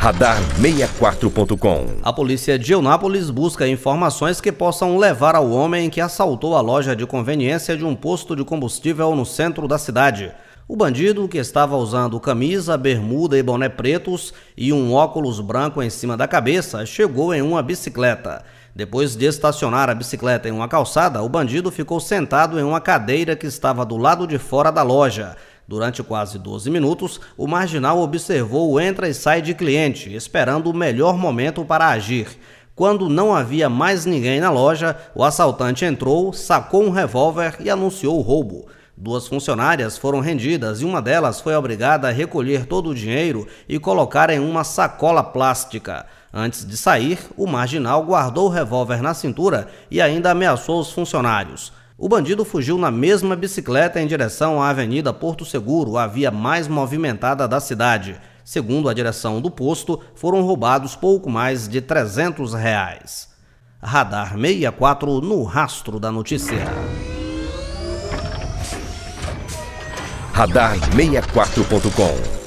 Radar64.com. A polícia de Eunápolis busca informações que possam levar ao homem que assaltou a loja de conveniência de um posto de combustível no centro da cidade. O bandido, que estava usando camisa, bermuda e boné pretos e um óculos branco em cima da cabeça, chegou em uma bicicleta. Depois de estacionar a bicicleta em uma calçada, o bandido ficou sentado em uma cadeira que estava do lado de fora da loja. Durante quase 12 minutos, o marginal observou o entra e sai de cliente, esperando o melhor momento para agir. Quando não havia mais ninguém na loja, o assaltante entrou, sacou um revólver e anunciou o roubo. Duas funcionárias foram rendidas e uma delas foi obrigada a recolher todo o dinheiro e colocar em uma sacola plástica. Antes de sair, o marginal guardou o revólver na cintura e ainda ameaçou os funcionários. O bandido fugiu na mesma bicicleta em direção à Avenida Porto Seguro, a via mais movimentada da cidade. Segundo a direção do posto, foram roubados pouco mais de 300 reais. Radar 64 no rastro da notícia. Radar64.com